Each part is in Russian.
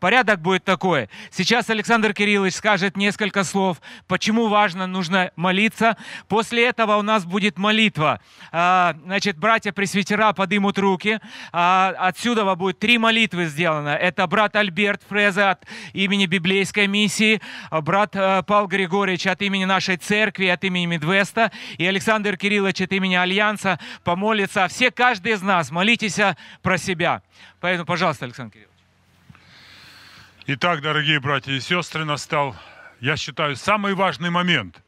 Порядок будет такой. Сейчас Александр Кириллович скажет несколько слов, почему важно, нужно молиться. После этого у нас будет молитва. А, значит, братья-пресвитера подымут руки. А, отсюда будет три молитвы сделано. Это брат Альберт Фреза от имени Библейской миссии, брат э, Павел Григорьевич от имени нашей церкви, от имени Медвеста и Александр Кириллович от имени Альянса помолится. Все, каждый из нас, молитесь э, про себя. Поэтому, пожалуйста, Александр Кириллович. Итак, дорогие братья и сестры, настал, я считаю, самый важный момент.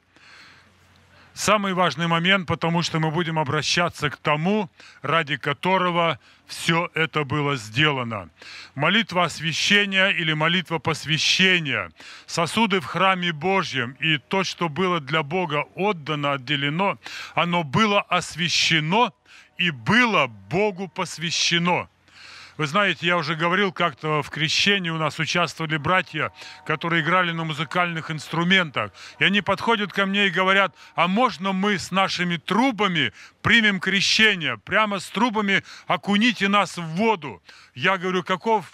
Самый важный момент, потому что мы будем обращаться к тому, ради которого все это было сделано. Молитва освящения или молитва посвящения, сосуды в храме Божьем и то, что было для Бога отдано, отделено, оно было освящено и было Богу посвящено. Вы знаете, я уже говорил, как-то в крещении у нас участвовали братья, которые играли на музыкальных инструментах. И они подходят ко мне и говорят, а можно мы с нашими трубами примем крещение? Прямо с трубами окуните нас в воду. Я говорю, каков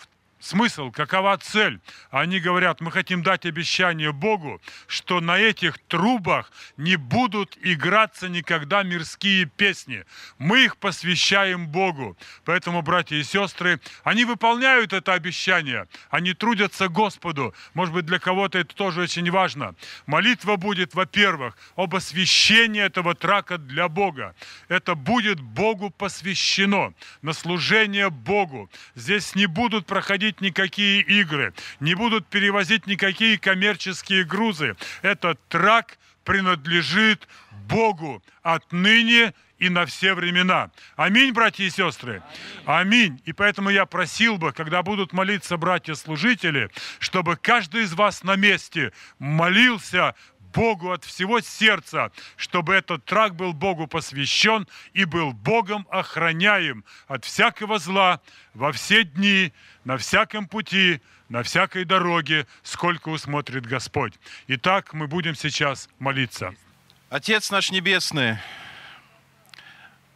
смысл, какова цель. Они говорят, мы хотим дать обещание Богу, что на этих трубах не будут играться никогда мирские песни. Мы их посвящаем Богу. Поэтому, братья и сестры, они выполняют это обещание. Они трудятся Господу. Может быть, для кого-то это тоже очень важно. Молитва будет, во-первых, об освящении этого трака для Бога. Это будет Богу посвящено, на служение Богу. Здесь не будут проходить проводить никакие игры, не будут перевозить никакие коммерческие грузы. Этот трак принадлежит Богу отныне и на все времена. Аминь, братья и сестры. Аминь. Аминь. И поэтому я просил бы, когда будут молиться братья-служители, чтобы каждый из вас на месте молился Богу от всего сердца, чтобы этот трак был Богу посвящен и был Богом охраняем от всякого зла во все дни, на всяком пути, на всякой дороге, сколько усмотрит Господь. Итак, мы будем сейчас молиться. Отец наш Небесный,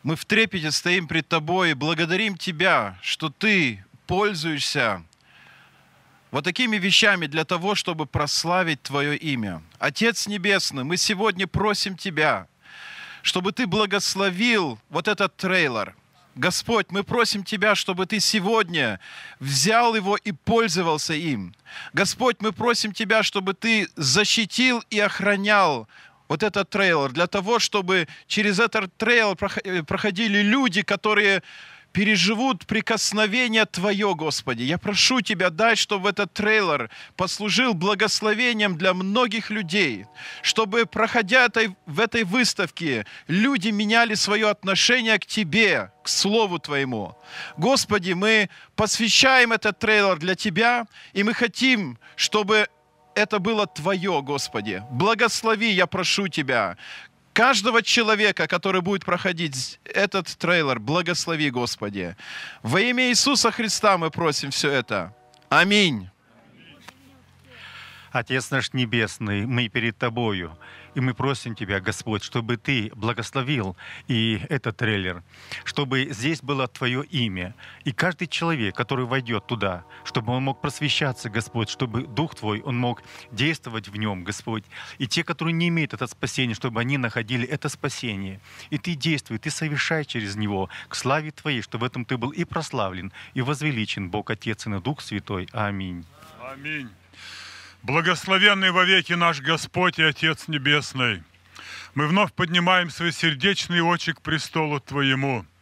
мы в трепете стоим пред Тобой и благодарим Тебя, что Ты пользуешься вот такими вещами для того, чтобы прославить Твое имя. Отец Небесный, мы сегодня просим Тебя, чтобы Ты благословил вот этот трейлер. Господь, мы просим Тебя, чтобы Ты сегодня взял его и пользовался им. Господь, мы просим Тебя, чтобы Ты защитил и охранял вот этот трейлер, для того, чтобы через этот трейлер э, проходили люди, которые переживут прикосновение Твое, Господи. Я прошу Тебя дать, чтобы этот трейлер послужил благословением для многих людей, чтобы, проходя этой, в этой выставке, люди меняли свое отношение к Тебе, к Слову Твоему. Господи, мы посвящаем этот трейлер для Тебя, и мы хотим, чтобы это было Твое, Господи. Благослови, я прошу Тебя, каждого человека, который будет проходить этот трейлер, благослови, Господи. Во имя Иисуса Христа мы просим все это. Аминь. Отец наш Небесный, мы перед Тобою и мы просим Тебя, Господь, чтобы Ты благословил и этот трейлер, чтобы здесь было Твое имя. И каждый человек, который войдет туда, чтобы он мог просвещаться, Господь, чтобы Дух Твой, он мог действовать в нем, Господь. И те, которые не имеют это спасение, чтобы они находили это спасение. И Ты действуй, Ты совершай через него к славе Твоей, чтобы в этом Ты был и прославлен, и возвеличен, Бог Отец и на Дух Святой. Аминь. Аминь. Благословенный во веки наш Господь и Отец Небесный, мы вновь поднимаем свой сердечный очи к престолу Твоему –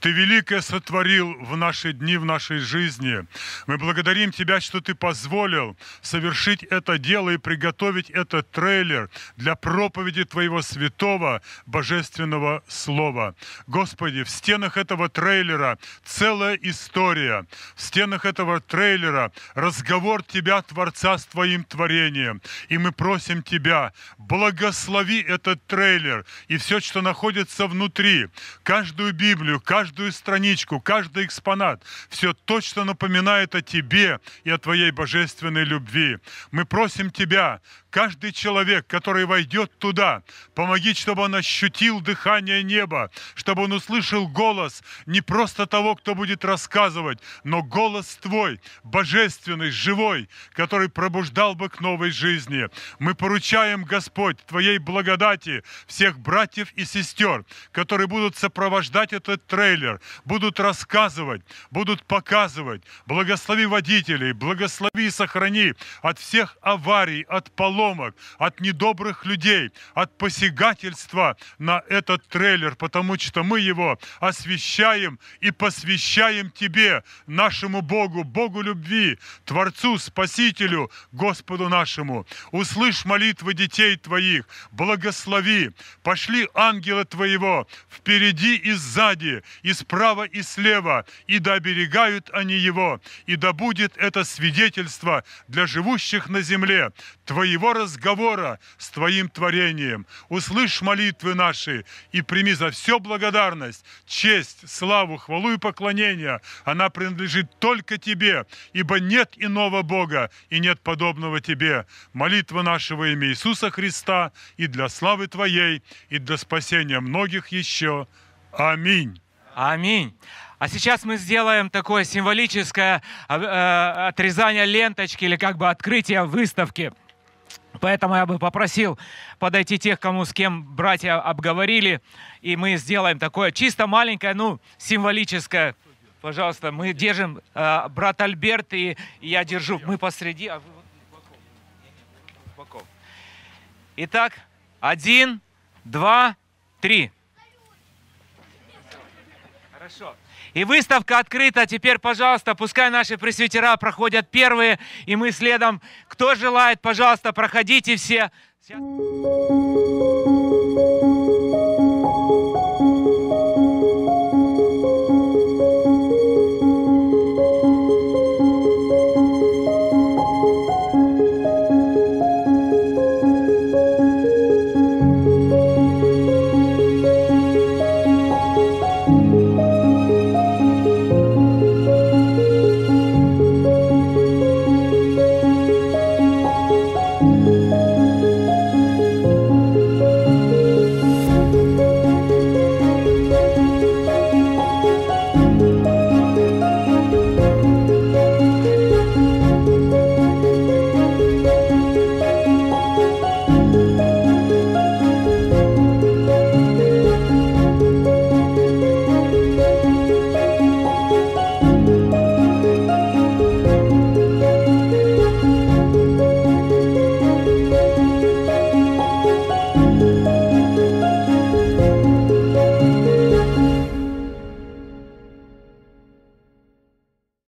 ты великое сотворил в наши дни, в нашей жизни. Мы благодарим Тебя, что Ты позволил совершить это дело и приготовить этот трейлер для проповеди Твоего святого божественного слова. Господи, в стенах этого трейлера целая история. В стенах этого трейлера разговор Тебя, Творца, с Твоим творением. И мы просим Тебя, благослови этот трейлер и все, что находится внутри. Каждую Библию, каждую каждую страничку, каждый экспонат, все точно напоминает о тебе и о твоей божественной любви. Мы просим тебя, каждый человек, который войдет туда, помоги, чтобы он ощутил дыхание неба, чтобы он услышал голос не просто того, кто будет рассказывать, но голос твой, божественный, живой, который пробуждал бы к новой жизни. Мы поручаем, Господь, твоей благодати всех братьев и сестер, которые будут сопровождать этот трейлер, трейлер, будут рассказывать, будут показывать. Благослови водителей, благослови и сохрани от всех аварий, от поломок, от недобрых людей, от посягательства на этот трейлер, потому что мы его освящаем и посвящаем Тебе, нашему Богу, Богу любви, Творцу, Спасителю, Господу нашему. Услышь молитвы детей Твоих, благослови, пошли ангела Твоего впереди и сзади, и и справа, и слева, и да оберегают они его, и да будет это свидетельство для живущих на земле твоего разговора с твоим творением. Услышь молитвы наши и прими за все благодарность, честь, славу, хвалу и поклонение. Она принадлежит только тебе, ибо нет иного Бога и нет подобного тебе. Молитва нашего имя Иисуса Христа и для славы Твоей, и для спасения многих еще. Аминь. Аминь. А сейчас мы сделаем такое символическое э, э, отрезание ленточки или как бы открытие выставки. Поэтому я бы попросил подойти тех, кому с кем братья обговорили, и мы сделаем такое чисто маленькое, ну, символическое. Пожалуйста, мы держим э, брат Альберт, и, я держу, мы посреди, а вы боков. Итак, один, два, три. Хорошо. И выставка открыта. Теперь, пожалуйста, пускай наши пресвитера проходят первые, и мы следом. Кто желает, пожалуйста, проходите все. Сейчас...